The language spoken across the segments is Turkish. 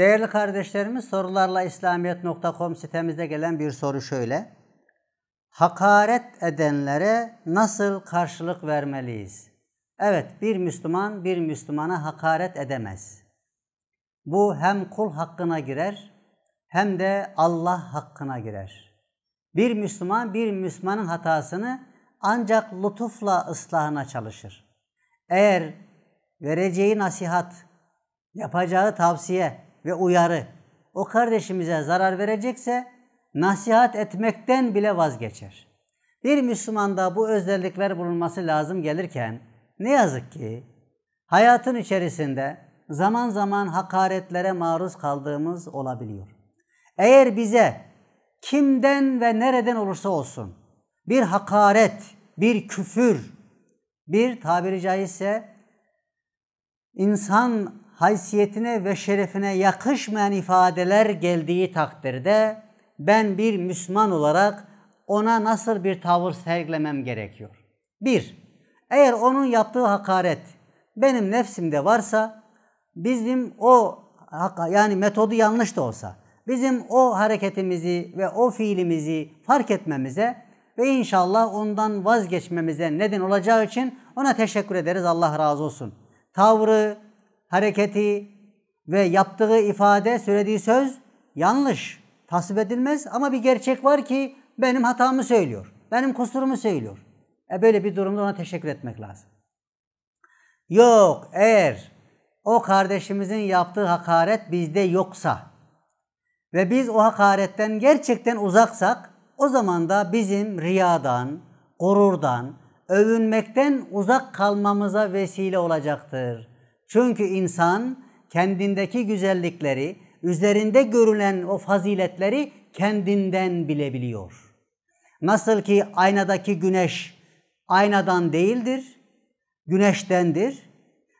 Değerli kardeşlerimiz sorularla İslamiyet.com sitemizde gelen bir soru şöyle. Hakaret edenlere nasıl karşılık vermeliyiz? Evet bir Müslüman bir Müslümana hakaret edemez. Bu hem kul hakkına girer hem de Allah hakkına girer. Bir Müslüman bir Müslümanın hatasını ancak lütufla ıslahına çalışır. Eğer vereceği nasihat, yapacağı tavsiye, ve uyarı o kardeşimize zarar verecekse nasihat etmekten bile vazgeçer. Bir Müslümanda bu özellikler bulunması lazım gelirken ne yazık ki hayatın içerisinde zaman zaman hakaretlere maruz kaldığımız olabiliyor. Eğer bize kimden ve nereden olursa olsun bir hakaret, bir küfür, bir tabiri caizse insan haysiyetine ve şerefine yakışmayan ifadeler geldiği takdirde ben bir Müslüman olarak ona nasıl bir tavır sergilemem gerekiyor? Bir, eğer onun yaptığı hakaret benim nefsimde varsa bizim o yani metodu yanlış da olsa bizim o hareketimizi ve o fiilimizi fark etmemize ve inşallah ondan vazgeçmemize neden olacağı için ona teşekkür ederiz. Allah razı olsun. Tavrı, hareketi ve yaptığı ifade, söylediği söz yanlış, tasvip edilmez ama bir gerçek var ki benim hatamı söylüyor, benim kusurumu söylüyor. E böyle bir durumda ona teşekkür etmek lazım. Yok eğer o kardeşimizin yaptığı hakaret bizde yoksa ve biz o hakaretten gerçekten uzaksak o zaman da bizim riyadan, gururdan, övünmekten uzak kalmamıza vesile olacaktır. Çünkü insan kendindeki güzellikleri, üzerinde görülen o faziletleri kendinden bilebiliyor. Nasıl ki aynadaki güneş aynadan değildir, güneştendir.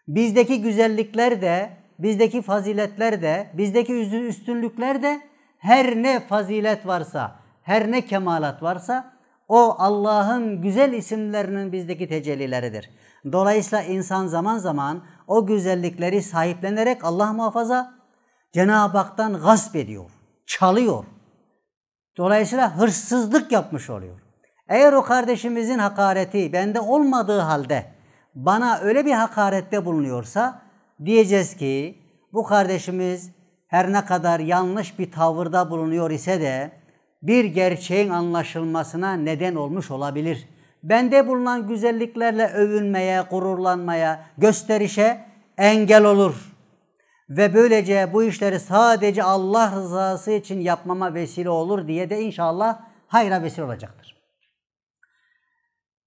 Bizdeki güzellikler de, bizdeki faziletler de, bizdeki üstünlükler de her ne fazilet varsa, her ne kemalat varsa o Allah'ın güzel isimlerinin bizdeki tecellileridir. Dolayısıyla insan zaman zaman o güzellikleri sahiplenerek Allah muhafaza Cenab-ı Hak'tan gasp ediyor, çalıyor. Dolayısıyla hırsızlık yapmış oluyor. Eğer o kardeşimizin hakareti bende olmadığı halde bana öyle bir hakarette bulunuyorsa diyeceğiz ki bu kardeşimiz her ne kadar yanlış bir tavırda bulunuyor ise de bir gerçeğin anlaşılmasına neden olmuş olabilir.'' bende bulunan güzelliklerle övünmeye, gururlanmaya, gösterişe engel olur. Ve böylece bu işleri sadece Allah rızası için yapmama vesile olur diye de inşallah hayra vesile olacaktır.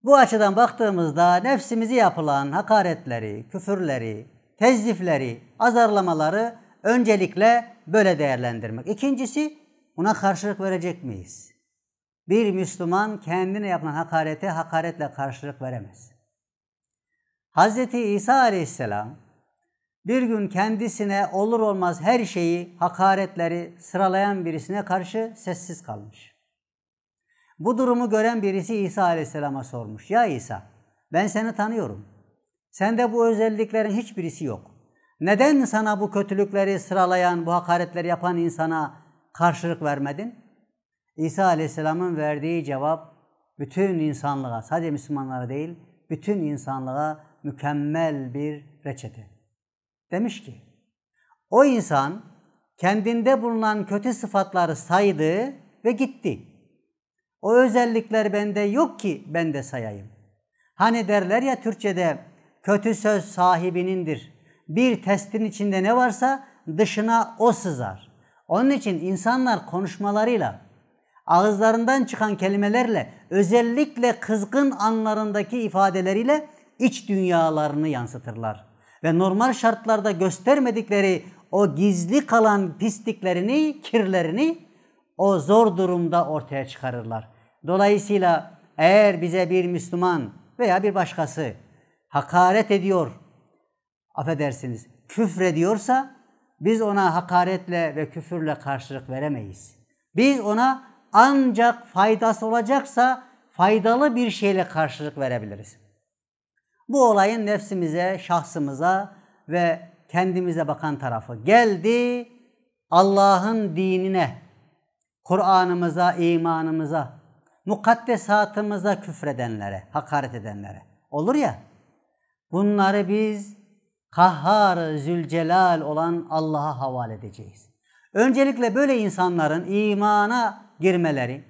Bu açıdan baktığımızda nefsimizi yapılan hakaretleri, küfürleri, tezzifleri, azarlamaları öncelikle böyle değerlendirmek. İkincisi buna karşılık verecek miyiz? Bir Müslüman kendine yapılan hakarete hakaretle karşılık veremez. Hz. İsa aleyhisselam bir gün kendisine olur olmaz her şeyi, hakaretleri sıralayan birisine karşı sessiz kalmış. Bu durumu gören birisi İsa aleyhisselama sormuş. Ya İsa ben seni tanıyorum. Sende bu özelliklerin hiçbirisi yok. Neden sana bu kötülükleri sıralayan, bu hakaretleri yapan insana karşılık vermedin? İsa Aleyhisselam'ın verdiği cevap bütün insanlığa, sadece Müslümanlara değil, bütün insanlığa mükemmel bir reçete. Demiş ki, o insan kendinde bulunan kötü sıfatları saydı ve gitti. O özellikler bende yok ki ben de sayayım. Hani derler ya Türkçe'de kötü söz sahibinindir. Bir testin içinde ne varsa dışına o sızar. Onun için insanlar konuşmalarıyla, ağızlarından çıkan kelimelerle özellikle kızgın anlarındaki ifadeleriyle iç dünyalarını yansıtırlar. Ve normal şartlarda göstermedikleri o gizli kalan pisliklerini, kirlerini o zor durumda ortaya çıkarırlar. Dolayısıyla eğer bize bir Müslüman veya bir başkası hakaret ediyor, affedersiniz, küfrediyorsa biz ona hakaretle ve küfürle karşılık veremeyiz. Biz ona ancak faydası olacaksa faydalı bir şeyle karşılık verebiliriz. Bu olayın nefsimize, şahsımıza ve kendimize bakan tarafı geldi Allah'ın dinine, Kur'an'ımıza, imanımıza, mukaddesatımıza küfredenlere, hakaret edenlere. Olur ya, bunları biz kahhar Zülcelal olan Allah'a havale edeceğiz. Öncelikle böyle insanların imana girmeleri,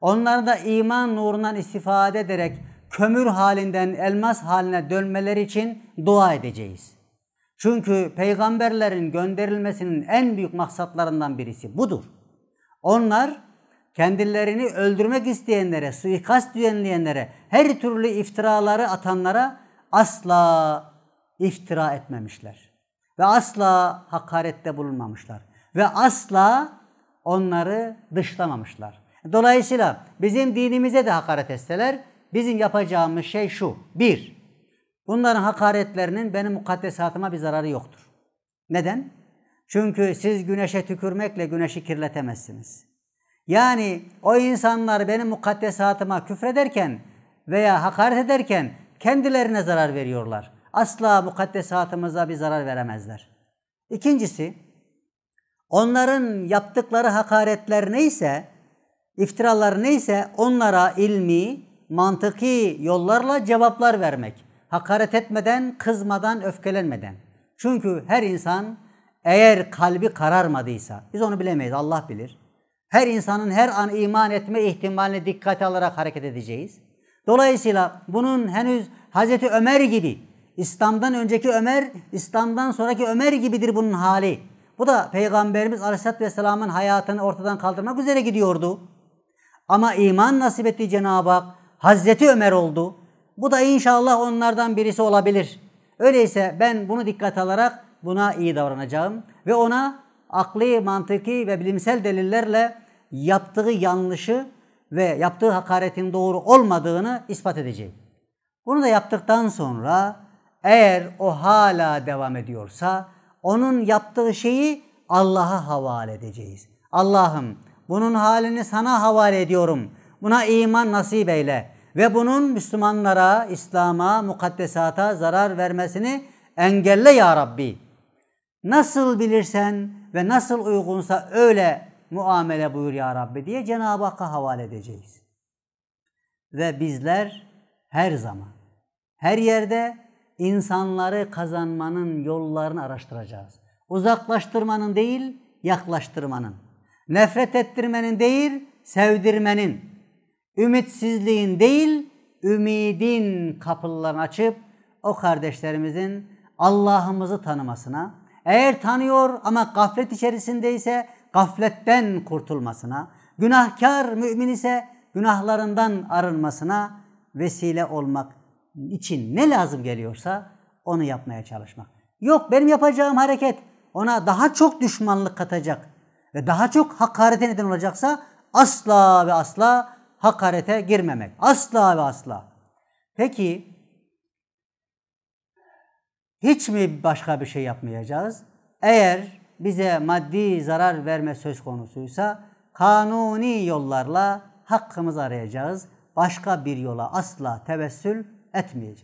onları da iman nurundan istifade ederek kömür halinden elmas haline dönmeleri için dua edeceğiz. Çünkü peygamberlerin gönderilmesinin en büyük maksatlarından birisi budur. Onlar kendilerini öldürmek isteyenlere, suikast düzenleyenlere, her türlü iftiraları atanlara asla iftira etmemişler. Ve asla hakarette bulunmamışlar. Ve asla onları dışlamamışlar. Dolayısıyla bizim dinimize de hakaret etseler bizim yapacağımız şey şu. Bir, bunların hakaretlerinin benim mukaddesatıma bir zararı yoktur. Neden? Çünkü siz güneşe tükürmekle güneşi kirletemezsiniz. Yani o insanlar benim mukaddesatıma küfrederken veya hakaret ederken kendilerine zarar veriyorlar. Asla mukaddesatımıza bir zarar veremezler. İkincisi, Onların yaptıkları hakaretler neyse, iftiralar neyse onlara ilmi, mantıki yollarla cevaplar vermek. Hakaret etmeden, kızmadan, öfkelenmeden. Çünkü her insan eğer kalbi kararmadıysa, biz onu bilemeyiz, Allah bilir. Her insanın her an iman etme ihtimalini dikkate alarak hareket edeceğiz. Dolayısıyla bunun henüz Hazreti Ömer gibi, İslam'dan önceki Ömer, İslam'dan sonraki Ömer gibidir bunun hali. Bu da Peygamberimiz Aleyhisselatü Vesselam'ın hayatını ortadan kaldırmak üzere gidiyordu. Ama iman nasip etti Cenab-ı Hak. Hazreti Ömer oldu. Bu da inşallah onlardan birisi olabilir. Öyleyse ben bunu dikkat alarak buna iyi davranacağım ve ona akli, mantıki ve bilimsel delillerle yaptığı yanlışı ve yaptığı hakaretin doğru olmadığını ispat edeceğim. Bunu da yaptıktan sonra eğer o hala devam ediyorsa onun yaptığı şeyi Allah'a havale edeceğiz. Allah'ım bunun halini sana havale ediyorum. Buna iman nasip eyle ve bunun Müslümanlara, İslam'a, mukaddesata zarar vermesini engelle ya Rabbi. Nasıl bilirsen ve nasıl uygunsa öyle muamele buyur ya Rabbi diye Cenab-ı Hakk'a havale edeceğiz. Ve bizler her zaman, her yerde insanları kazanmanın yollarını araştıracağız. Uzaklaştırmanın değil, yaklaştırmanın. Nefret ettirmenin değil, sevdirmenin. Ümitsizliğin değil, ümidin kapılarını açıp o kardeşlerimizin Allah'ımızı tanımasına, eğer tanıyor ama gaflet içerisindeyse gafletten kurtulmasına, günahkar mümin ise günahlarından arınmasına vesile olmak için ne lazım geliyorsa onu yapmaya çalışmak. Yok benim yapacağım hareket ona daha çok düşmanlık katacak ve daha çok hakarete neden olacaksa asla ve asla hakarete girmemek. Asla ve asla. Peki hiç mi başka bir şey yapmayacağız? Eğer bize maddi zarar verme söz konusuysa kanuni yollarla hakkımızı arayacağız. Başka bir yola asla tevessül أتمية